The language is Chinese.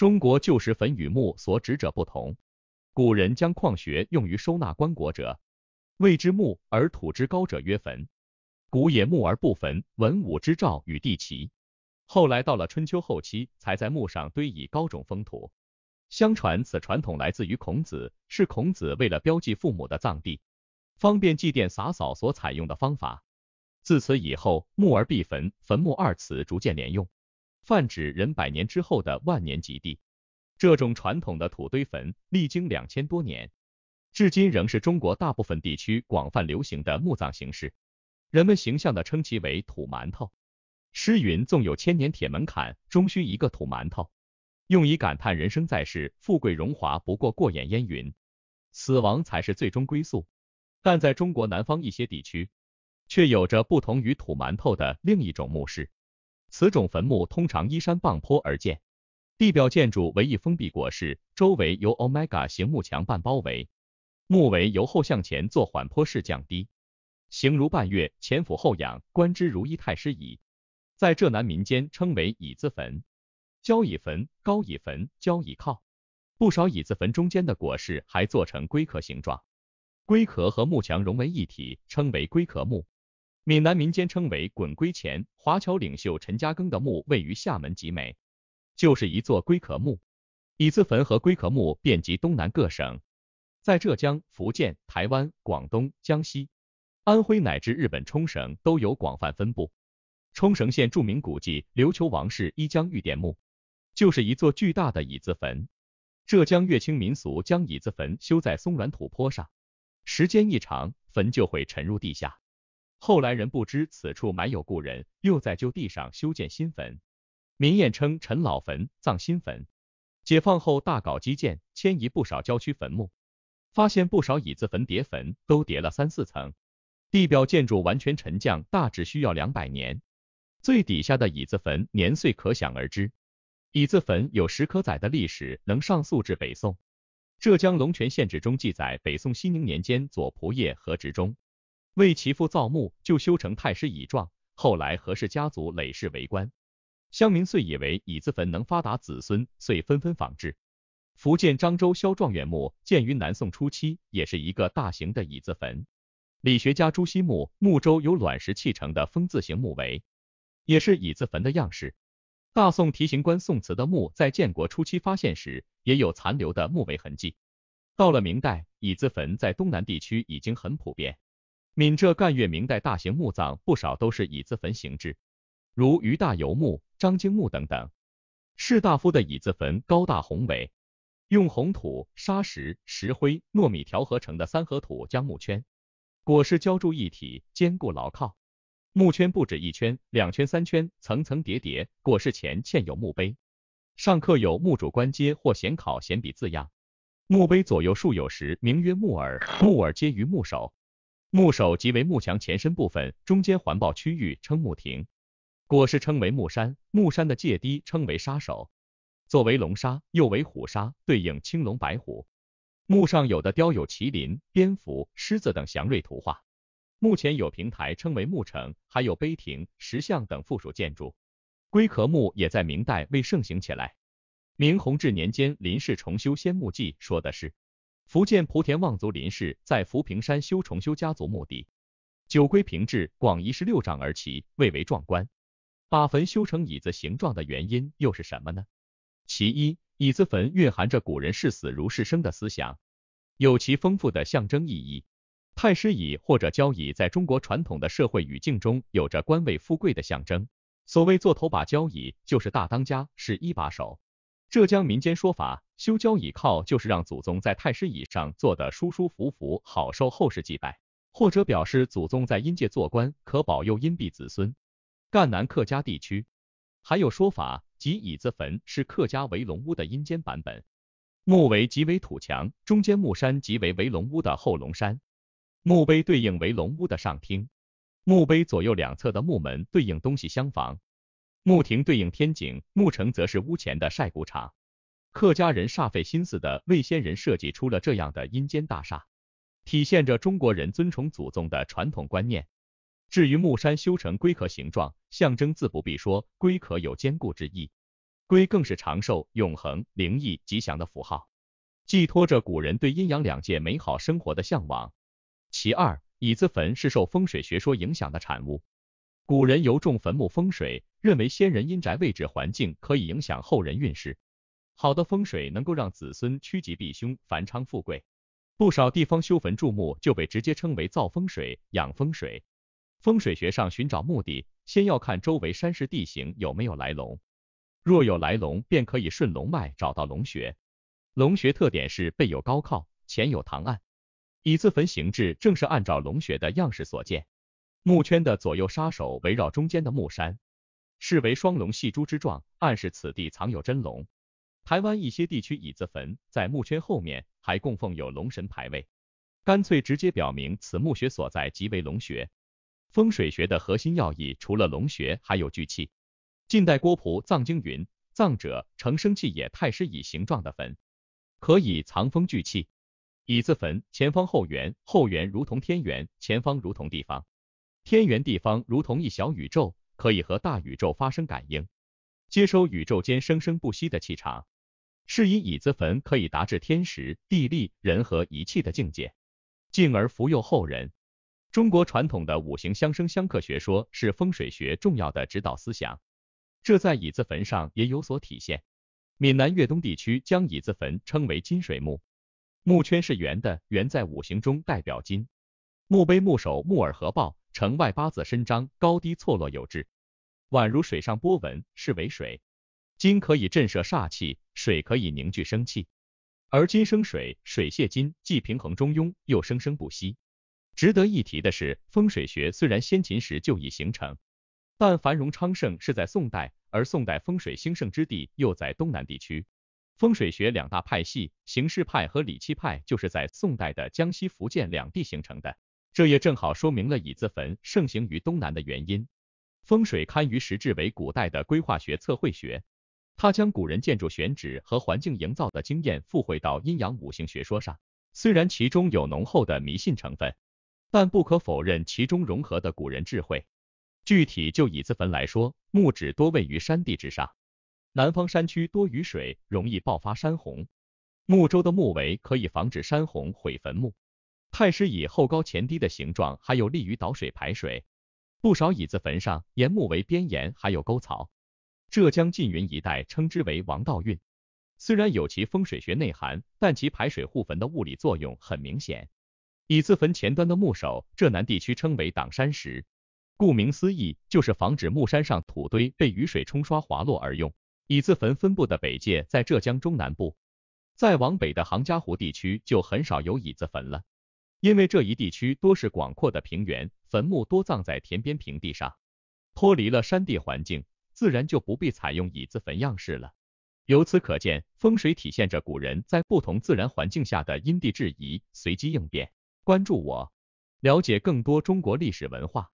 中国旧时坟与墓所指者不同，古人将矿穴用于收纳棺椁者，谓之墓，而土之高者曰坟。古也墓而不坟，文武之兆与地齐。后来到了春秋后期，才在墓上堆以高种封土。相传此传统来自于孔子，是孔子为了标记父母的葬地，方便祭奠洒扫所采用的方法。自此以后，墓而必坟，坟墓二词逐渐连用。泛指人百年之后的万年极地。这种传统的土堆坟，历经两千多年，至今仍是中国大部分地区广泛流行的墓葬形式。人们形象的称其为“土馒头”。诗云：“纵有千年铁门槛，终须一个土馒头。”用以感叹人生在世，富贵荣华不过过眼烟云，死亡才是最终归宿。但在中国南方一些地区，却有着不同于土馒头的另一种墓室。此种坟墓通常依山傍坡而建，地表建筑为一封闭椁室，周围由 omega 形木墙半包围，墓围由后向前做缓坡式降低，形如半月，前俯后仰，观之如一太师椅，在浙南民间称为椅子坟、交椅坟、高椅坟、交椅靠。不少椅子坟中间的椁室还做成龟壳形状，龟壳和木墙融为一体，称为龟壳墓。闽南民间称为滚龟钱，华侨领袖陈嘉庚的墓位于厦门集美，就是一座龟壳墓。椅子坟和龟壳墓遍及东南各省，在浙江、福建、台湾、广东、江西、安徽乃至日本冲绳都有广泛分布。冲绳县著名古迹琉球王室一江御殿墓，就是一座巨大的椅子坟。浙江乐清民俗将椅子坟修在松软土坡上，时间一长，坟就会沉入地下。后来人不知此处埋有故人，又在旧地上修建新坟。民谚称“陈老坟，葬新坟”。解放后大搞基建，迁移不少郊区坟墓，发现不少椅子坟叠坟，都叠了三四层，地表建筑完全沉降，大致需要两百年。最底下的椅子坟年岁可想而知。椅子坟有史可载的历史，能上溯至北宋。浙江龙泉县志中记载，北宋熙宁年间，左仆射何执中。为其父造墓，就修成太师椅状。后来何氏家族累世为官，乡民遂以为椅子坟能发达子孙，遂纷纷仿制。福建漳州萧状元墓建于南宋初期，也是一个大型的椅子坟。理学家朱熹墓墓周有卵石砌成的风字形墓围，也是椅子坟的样式。大宋提刑官宋慈的墓在建国初期发现时，也有残留的墓围痕迹。到了明代，椅子坟在东南地区已经很普遍。闽浙赣粤明代大型墓葬不少都是椅子坟形制，如于大游墓、张经墓等等。士大夫的椅子坟高大宏伟，用红土、沙石、石灰、糯米调和成的三合土将墓圈、裹尸浇筑一体，坚固牢靠。墓圈不止一圈、两圈、三圈，层层叠叠。裹尸前嵌有墓碑，上刻有墓主官阶或显考、显笔字样。墓碑左右竖有时名曰木耳，木耳接于墓首。墓首即为墓墙前身部分，中间环抱区域称墓亭，果实称为墓山，墓山的界堤称为沙首，作为龙沙又为虎沙，对应青龙白虎。墓上有的雕有麒麟、蝙蝠、狮子等祥瑞图画。墓前有平台称为墓城，还有碑亭、石像等附属建筑。龟壳墓也在明代未盛行起来。明弘治年间林氏重修《仙墓记》说的是。福建莆田望族林氏在浮平山修重修家族墓地，九龟平治，广一十六丈而起，蔚为壮观。把坟修成椅子形状的原因又是什么呢？其一，椅子坟蕴含着古人视死如是生的思想，有其丰富的象征意义。太师椅或者交椅在中国传统的社会语境中，有着官位富贵的象征。所谓坐头把交椅，就是大当家，是一把手。浙江民间说法，修交椅靠就是让祖宗在太师椅上坐得舒舒服服，好受后世祭拜，或者表示祖宗在阴界做官，可保佑阴庇子孙。赣南客家地区还有说法，即椅子坟是客家围龙屋的阴间版本，墓为即为土墙，中间墓山即为围龙屋的后龙山，墓碑对应围龙屋的上厅，墓碑左右两侧的墓门对应东西厢房。墓亭对应天井，墓城则是屋前的晒谷场。客家人煞费心思的为先人设计出了这样的阴间大厦，体现着中国人尊崇祖宗的传统观念。至于墓山修成龟壳形状，象征自不必说，龟壳有坚固之意，龟更是长寿、永恒、灵异、吉祥的符号，寄托着古人对阴阳两界美好生活的向往。其二，椅子坟是受风水学说影响的产物。古人尤重坟墓风水，认为先人阴宅位置环境可以影响后人运势。好的风水能够让子孙趋吉避凶，繁昌富贵。不少地方修坟筑墓就被直接称为造风水、养风水。风水学上寻找墓地，先要看周围山势地形有没有来龙，若有来龙，便可以顺龙脉找到龙穴。龙穴特点是背有高靠，前有堂案。乙字坟形制正是按照龙穴的样式所建。墓圈的左右杀手围绕中间的墓山，是为双龙戏珠之状，暗示此地藏有真龙。台湾一些地区椅子坟在墓圈后面还供奉有龙神牌位，干脆直接表明此墓穴所在即为龙穴。风水学的核心要义除了龙穴，还有聚气。近代郭璞《藏经》云：藏者，成生气也。太师以形状的坟，可以藏风聚气。椅子坟前方后圆，后圆如同天圆，前方如同地方。天圆地方如同一小宇宙，可以和大宇宙发生感应，接收宇宙间生生不息的气场，是以椅子坟可以达至天时、地利、人和一气的境界，进而福佑后人。中国传统的五行相生相克学说是风水学重要的指导思想，这在椅子坟上也有所体现。闽南粤东地区将椅子坟称为金水墓，墓圈是圆的，圆在五行中代表金，墓碑、墓首、木耳合抱。城外八字伸张，高低错落有致，宛如水上波纹，是为水。金可以震慑煞气，水可以凝聚生气，而金生水，水泄金，既平衡中庸，又生生不息。值得一提的是，风水学虽然先秦时就已形成，但繁荣昌盛是在宋代，而宋代风水兴盛之地又在东南地区。风水学两大派系，形势派和理气派，就是在宋代的江西、福建两地形成的。这也正好说明了椅子坟盛行于东南的原因。风水堪舆实质为古代的规划学、测绘学，它将古人建筑选址和环境营造的经验附会到阴阳五行学说上。虽然其中有浓厚的迷信成分，但不可否认其中融合的古人智慧。具体就椅子坟来说，墓址多位于山地之上，南方山区多雨水，容易爆发山洪，墓周的墓围可以防止山洪毁坟墓。太师椅后高前低的形状，还有利于导水排水。不少椅子坟上，沿墓为边沿，还有沟槽。浙江缙云一带称之为王道运，虽然有其风水学内涵，但其排水护坟的物理作用很明显。椅子坟前端的木首，浙南地区称为挡山石，顾名思义，就是防止墓山上土堆被雨水冲刷滑落而用。椅子坟分布的北界在浙江中南部，再往北的杭嘉湖地区就很少有椅子坟了。因为这一地区多是广阔的平原，坟墓多葬在田边平地上，脱离了山地环境，自然就不必采用椅子坟样式了。由此可见，风水体现着古人在不同自然环境下的因地制宜、随机应变。关注我，了解更多中国历史文化。